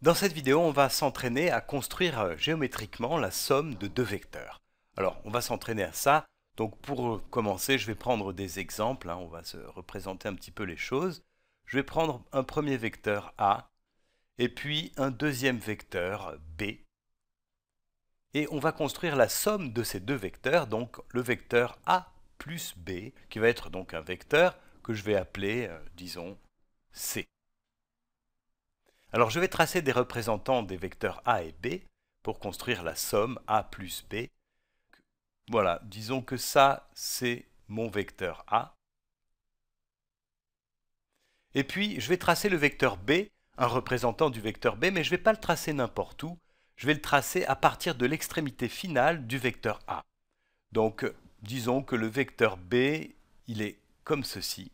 Dans cette vidéo, on va s'entraîner à construire euh, géométriquement la somme de deux vecteurs. Alors, on va s'entraîner à ça. Donc, pour euh, commencer, je vais prendre des exemples. Hein. on va se représenter un petit peu les choses. Je vais prendre un premier vecteur A et puis un deuxième vecteur B. Et on va construire la somme de ces deux vecteurs, donc le vecteur A plus B, qui va être donc un vecteur que je vais appeler, euh, disons, C. Alors je vais tracer des représentants des vecteurs A et B pour construire la somme A plus B. Voilà, disons que ça, c'est mon vecteur A. Et puis, je vais tracer le vecteur B, un représentant du vecteur B, mais je ne vais pas le tracer n'importe où. Je vais le tracer à partir de l'extrémité finale du vecteur A. Donc, disons que le vecteur B, il est comme ceci.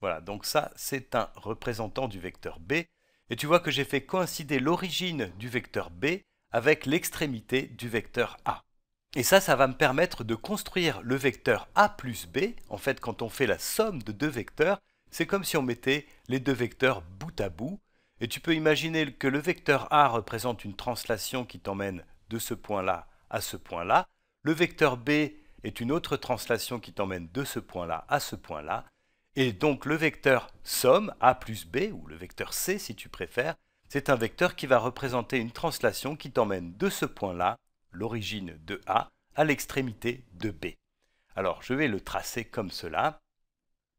Voilà, donc ça, c'est un représentant du vecteur B. Et tu vois que j'ai fait coïncider l'origine du vecteur B avec l'extrémité du vecteur A. Et ça, ça va me permettre de construire le vecteur A plus B. En fait, quand on fait la somme de deux vecteurs, c'est comme si on mettait les deux vecteurs bout à bout. Et tu peux imaginer que le vecteur A représente une translation qui t'emmène de ce point-là à ce point-là. Le vecteur B est une autre translation qui t'emmène de ce point-là à ce point-là. Et donc le vecteur somme, A plus B, ou le vecteur C si tu préfères, c'est un vecteur qui va représenter une translation qui t'emmène de ce point-là, l'origine de A, à l'extrémité de B. Alors je vais le tracer comme cela.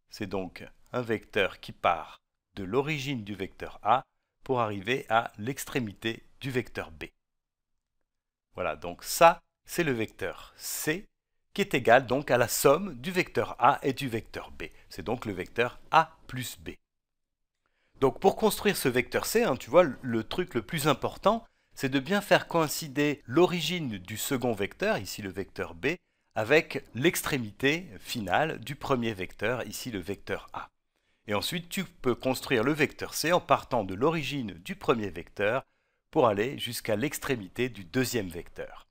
C'est donc un vecteur qui part de l'origine du vecteur A pour arriver à l'extrémité du vecteur B. Voilà, donc ça, c'est le vecteur C qui est égal donc à la somme du vecteur A et du vecteur B. C'est donc le vecteur A plus B. Donc pour construire ce vecteur C, hein, tu vois, le truc le plus important, c'est de bien faire coïncider l'origine du second vecteur, ici le vecteur B, avec l'extrémité finale du premier vecteur, ici le vecteur A. Et ensuite, tu peux construire le vecteur C en partant de l'origine du premier vecteur pour aller jusqu'à l'extrémité du deuxième vecteur.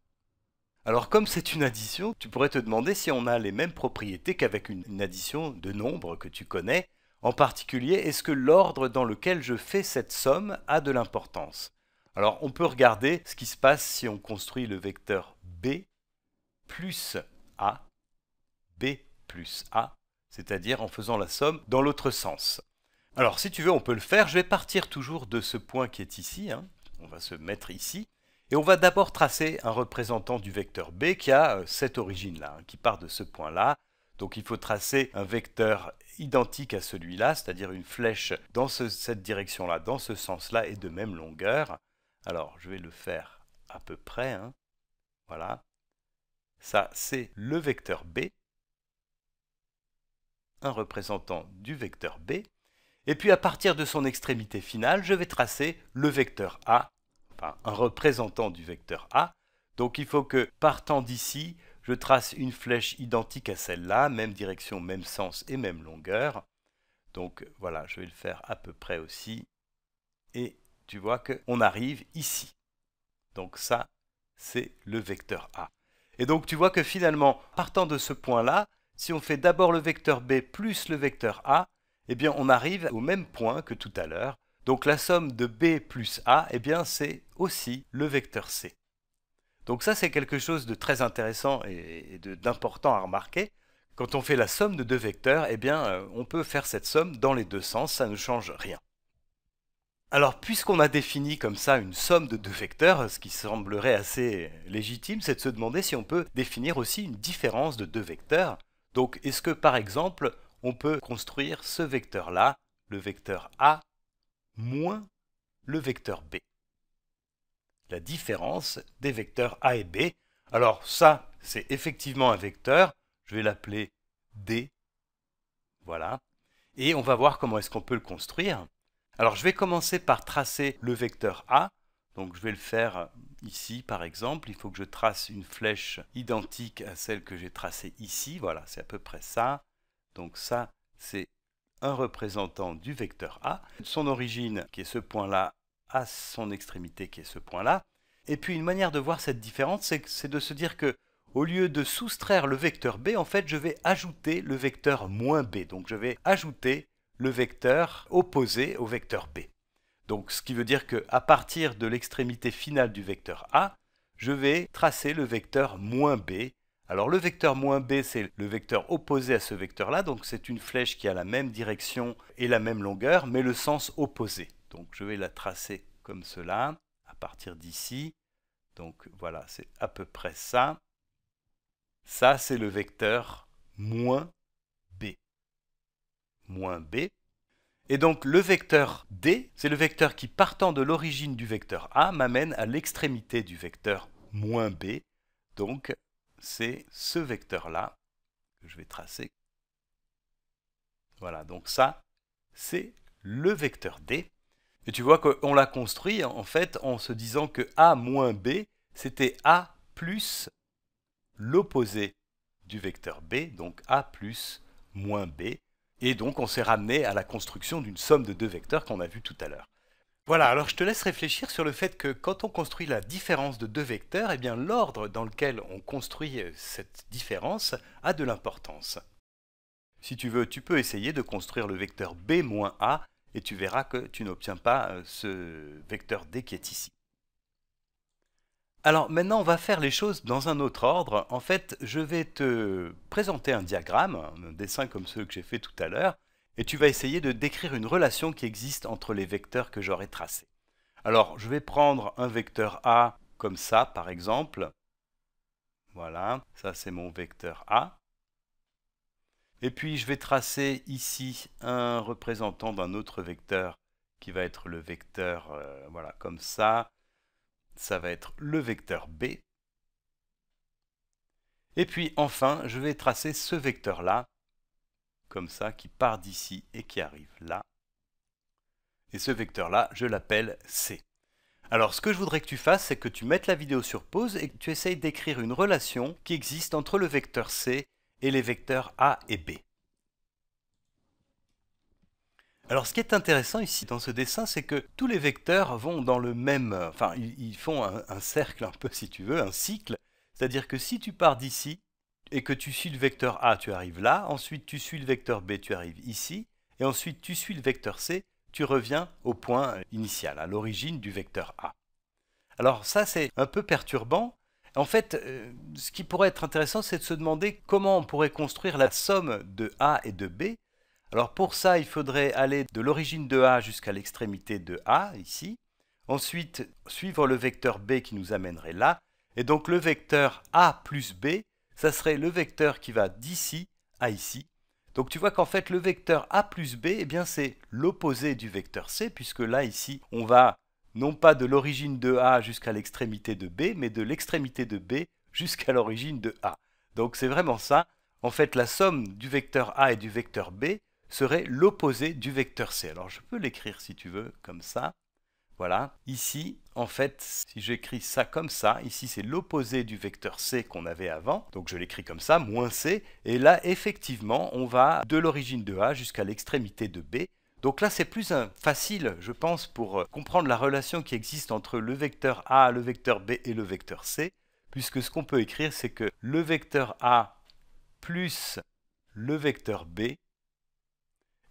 Alors comme c'est une addition, tu pourrais te demander si on a les mêmes propriétés qu'avec une addition de nombres que tu connais. En particulier, est-ce que l'ordre dans lequel je fais cette somme a de l'importance Alors on peut regarder ce qui se passe si on construit le vecteur B plus A, B plus A, c'est-à-dire en faisant la somme dans l'autre sens. Alors si tu veux, on peut le faire. Je vais partir toujours de ce point qui est ici. Hein. On va se mettre ici. Et on va d'abord tracer un représentant du vecteur B qui a euh, cette origine-là, hein, qui part de ce point-là. Donc il faut tracer un vecteur identique à celui-là, c'est-à-dire une flèche dans cette direction-là, dans ce sens-là et de même longueur. Alors je vais le faire à peu près. Hein. Voilà. Ça, c'est le vecteur B, un représentant du vecteur B. Et puis à partir de son extrémité finale, je vais tracer le vecteur A un représentant du vecteur A. Donc il faut que, partant d'ici, je trace une flèche identique à celle-là, même direction, même sens et même longueur. Donc voilà, je vais le faire à peu près aussi. Et tu vois qu'on arrive ici. Donc ça, c'est le vecteur A. Et donc tu vois que finalement, partant de ce point-là, si on fait d'abord le vecteur B plus le vecteur A, eh bien on arrive au même point que tout à l'heure, donc la somme de B plus A, eh bien c'est aussi le vecteur C. Donc ça c'est quelque chose de très intéressant et d'important à remarquer. Quand on fait la somme de deux vecteurs, eh bien euh, on peut faire cette somme dans les deux sens, ça ne change rien. Alors puisqu'on a défini comme ça une somme de deux vecteurs, ce qui semblerait assez légitime, c'est de se demander si on peut définir aussi une différence de deux vecteurs. Donc est-ce que par exemple on peut construire ce vecteur-là, le vecteur A, moins le vecteur b. La différence des vecteurs a et b. Alors ça, c'est effectivement un vecteur. Je vais l'appeler d. Voilà. Et on va voir comment est-ce qu'on peut le construire. Alors je vais commencer par tracer le vecteur a. Donc je vais le faire ici par exemple. Il faut que je trace une flèche identique à celle que j'ai tracée ici. Voilà, c'est à peu près ça. Donc ça, c'est un représentant du vecteur A, son origine qui est ce point-là, à son extrémité qui est ce point-là. Et puis une manière de voir cette différence, c'est de se dire que au lieu de soustraire le vecteur B, en fait, je vais ajouter le vecteur moins B. Donc je vais ajouter le vecteur opposé au vecteur B. Donc ce qui veut dire que à partir de l'extrémité finale du vecteur A, je vais tracer le vecteur moins B alors le vecteur moins b, c'est le vecteur opposé à ce vecteur-là, donc c'est une flèche qui a la même direction et la même longueur, mais le sens opposé. Donc je vais la tracer comme cela, à partir d'ici. Donc voilà, c'est à peu près ça. Ça, c'est le vecteur moins b. Moins b. Et donc le vecteur d, c'est le vecteur qui, partant de l'origine du vecteur a, m'amène à l'extrémité du vecteur moins b. Donc c'est ce vecteur-là que je vais tracer. Voilà, donc ça, c'est le vecteur D. Et tu vois qu'on l'a construit en fait en se disant que A moins B, c'était A plus l'opposé du vecteur B, donc A plus moins B. Et donc on s'est ramené à la construction d'une somme de deux vecteurs qu'on a vu tout à l'heure. Voilà, alors je te laisse réfléchir sur le fait que quand on construit la différence de deux vecteurs, eh bien l'ordre dans lequel on construit euh, cette différence a de l'importance. Si tu veux, tu peux essayer de construire le vecteur B-A et tu verras que tu n'obtiens pas euh, ce vecteur D qui est ici. Alors maintenant, on va faire les choses dans un autre ordre. En fait, je vais te présenter un diagramme, un dessin comme ceux que j'ai fait tout à l'heure, et tu vas essayer de décrire une relation qui existe entre les vecteurs que j'aurai tracés. Alors, je vais prendre un vecteur A comme ça, par exemple. Voilà, ça c'est mon vecteur A. Et puis, je vais tracer ici un représentant d'un autre vecteur qui va être le vecteur, euh, voilà, comme ça. Ça va être le vecteur B. Et puis, enfin, je vais tracer ce vecteur-là comme ça, qui part d'ici et qui arrive là. Et ce vecteur-là, je l'appelle C. Alors ce que je voudrais que tu fasses, c'est que tu mettes la vidéo sur pause et que tu essayes d'écrire une relation qui existe entre le vecteur C et les vecteurs A et B. Alors ce qui est intéressant ici dans ce dessin, c'est que tous les vecteurs vont dans le même... Euh, enfin, ils font un, un cercle un peu si tu veux, un cycle. C'est-à-dire que si tu pars d'ici, et que tu suis le vecteur A, tu arrives là, ensuite tu suis le vecteur B, tu arrives ici, et ensuite tu suis le vecteur C, tu reviens au point initial, à l'origine du vecteur A. Alors ça c'est un peu perturbant. En fait, euh, ce qui pourrait être intéressant, c'est de se demander comment on pourrait construire la somme de A et de B. Alors pour ça, il faudrait aller de l'origine de A jusqu'à l'extrémité de A, ici. Ensuite, suivre le vecteur B qui nous amènerait là. Et donc le vecteur A plus B ça serait le vecteur qui va d'ici à ici. Donc tu vois qu'en fait le vecteur A plus B, eh bien c'est l'opposé du vecteur C, puisque là ici on va non pas de l'origine de A jusqu'à l'extrémité de B, mais de l'extrémité de B jusqu'à l'origine de A. Donc c'est vraiment ça. En fait la somme du vecteur A et du vecteur B serait l'opposé du vecteur C. Alors je peux l'écrire si tu veux comme ça. Voilà. Ici, en fait, si j'écris ça comme ça, ici c'est l'opposé du vecteur c qu'on avait avant, donc je l'écris comme ça, moins c, et là effectivement on va de l'origine de a jusqu'à l'extrémité de b, donc là, c'est plus facile, je pense, pour euh, comprendre la relation qui existe entre le vecteur A, le vecteur B et le vecteur C, puisque ce qu'on peut écrire, c'est que le vecteur A plus le vecteur B,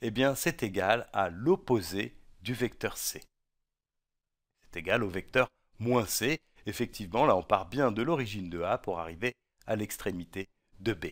eh bien, c'est égal à l'opposé du vecteur C égal au vecteur moins c. Effectivement, là, on part bien de l'origine de A pour arriver à l'extrémité de B.